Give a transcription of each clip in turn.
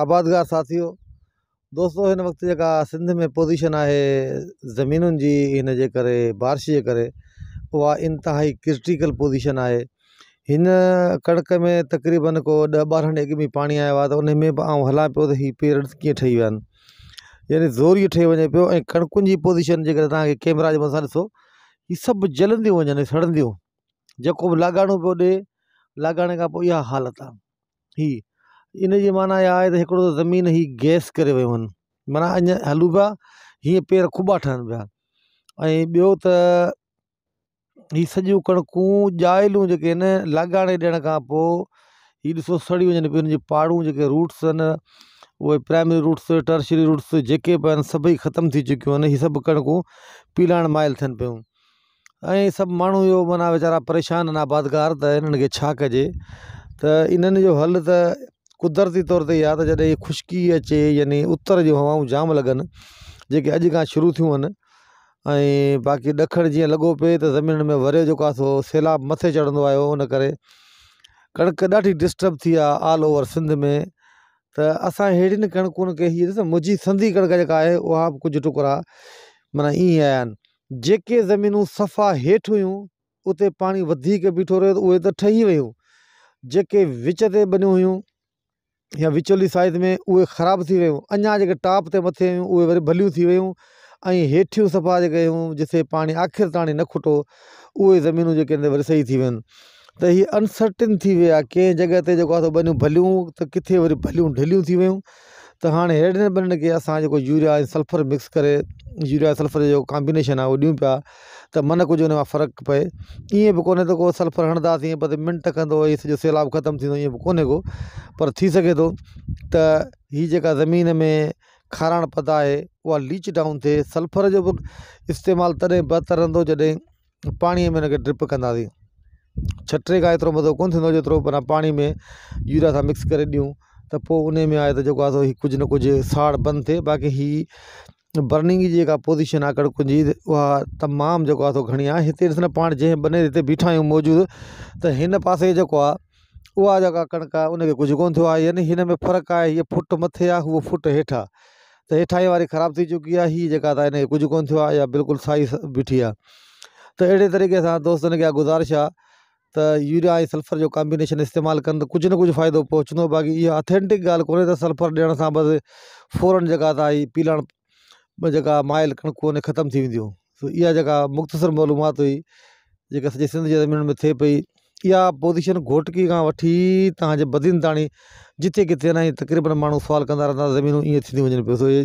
आबादगार साथियों दोस्तों हिन वक़्तु सिंध में पोजिशन है ज़मीनुनि की हिन जे करे बारिश के करे उहा इंतिहाई क्रिटिकल पोजिशन है इन कणिक में तक़रीबन को ॾह ॿारहं ॾेगमी पाणी आयो आहे त उन में बि आउं हलां पियो त ठही विया यानी ज़ोर इहो ठही वञे पियो ऐं कणकुनि जी पोज़ीशन जेकर तव्हांखे कैमरा जे मथां ॾिसो हीअ सभु जलंदियूं वञनि सड़ंदियूं जेको बि लागाणो पियो ॾिए लागाणे खां पोइ इन जे माना इहा आहे त ज़मीन ही गैस करे वियूं माना अञा हलूं पिया पेर खुबा ठहनि पिया ऐं ॿियो त ही सॼियूं कणिकूं ॼाइलूं जेके आहिनि लागाणे ॾियण सड़ी वञनि पे हुनजी पाड़ूं जेके रूट्स आहिनि प्राइमरी रूट्स टर्शरी रूट्स जो सभी खत्म थी चुकियूं आहिनि हीअ सभु कणिकूं पीलाण माइल थियनि पियूं ऐं सभु माण्हू माना वेचारा परेशान आहिनि आबादगार त हिननि खे हल तो कुदरती तौर ते या त जॾहिं ख़ुश्की अचे यानी उत्तर जो हवाओं जाम लगन जी अज का शुरू थियूं आहिनि बाक़ी ॾखणु जीअं लॻो पे तो ज़मीन में वरे जो सो सैलाब मथे चढ़ंदो आहियो उन करे कणिक डिस्टर्ब थी ऑल ओवर सिंध में त अस अड़ी कणकुन के हीअ ॾिसो मुंहिंजी सिंधी कणिक जेका आहे उहा टुकड़ा माना ईअं आया आहिनि जेके सफ़ा हेठि हुयूं उते पाणी बीठो रहियो तो उ ठही व्यू जेके विच ते बनियूं हुयूं या विचोली साइज में उहे ख़राब थी वियूं अञा जेके टॉप ते मथे हुयूं उहे वरी भलियूं थी वियूं ऐं हेठियूं सफ़ा जेके हुयूं जिथे पाणी आख़िरि ताणी न खुटो उहे ज़मीनूं जेके आहिनि वरी सही थी वियूं त हीअ अनसर्टिन थी वियो कंहिं जॻह ते जेको आहे भलियूं त किथे वरी भलियूं ढिलियूं त हाणे हेड़नि खे असां जेको यूरिया ऐं सल्फर मिक्स करे यूरिया सल्फर जो कॉम्बिनेशन आहे उहो ॾियूं पिया त मन कुझु हुन मां फ़र्क़ु पए ईअं बि कोन्हे त को सल्फर हणंदासीं मिंट कंदो इहो सॼो सैलाब ख़तमु थींदो ईअं बि कोन्हे को पर थी सघे थो त हीअ जेका ज़मीन में खाराण पद आहे उहा लीच डाउन थिए सल्फर जो बि इस्तेमालु तॾहिं बदरंदो जॾहिं पाणीअ में ड्रिप कंदासीं छटे खां मज़ो कोन्ह थींदो जेतिरो माना पाणी में यूरिया सां मिक्स करे ॾियूं तो पोगने में आए तो जेको आहे सो न कुछ साड़ बंद थे बाक़ी हीअ बर्निंग जी जेका पोज़ीशन आहे कड़कुनि वह तमाम जो जेको आहे आते पा जै बने हिते बीठा आहियूं मौजूदु त हिन पासे जेको आहे उहा जेका कणिक आहे उनखे कुझु कोन्ह यानी हिन में फ़र्क़ु आहे हीअ फुट मथे आहे उहो फुट हेठि तो हेठा ही वाली खराब थी चुकी है हीअ जेका त कुछ को बिल्कुल सही आहे या बिल्कुलु साई बीठी आहे त अहिड़े तरीक़े से दोस्तों के गुज़ारिश आहे त यूरिया ऐं सल्फर जो कॉम्बिनेशन इस्तेमालु कनि त कुझु न कुझु फ़ाइदो पहुचंदो बाक़ी इहा ऑथेंटिक ॻाल्हि कोन्हे त सलफर ॾियण सां बसि फौरन जेका त आई पीलण जेका माइल कणिक ख़तमु थी वेंदियूं इहा जेका मुख़्तसिर मालूमात हुई जेका सॼे सिंध जे ज़मीन में थिए पई इहा पोज़ीशन घोटकी खां वठी तव्हांजे बदिन ताणी जिथे किथे नईं तकरीबनि माण्हू सुवालु कंदा रहंदा ज़मीनूं ईअं थींदियूं वञनि पियूं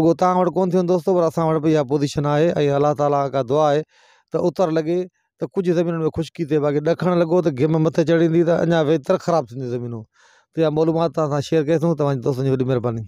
रुगो तव्हां वटि कोन थी दोस्तो पर असां वटि इहा पोज़ीशन आहे ऐं अलाह ताला का दुआ आहे त उतर लॻे त कुझु ज़मीनुनि में ख़ुश्की थिए बाक़ी ॾखणु लॻो त गेम मथे चढ़ींदी त अञा वेतर ख़राबु थींदी ज़मीनूं त इहा मालूमात तव्हां सां शेयर कईसि तव्हांजी दोस्तनि जी वॾी महिरबानी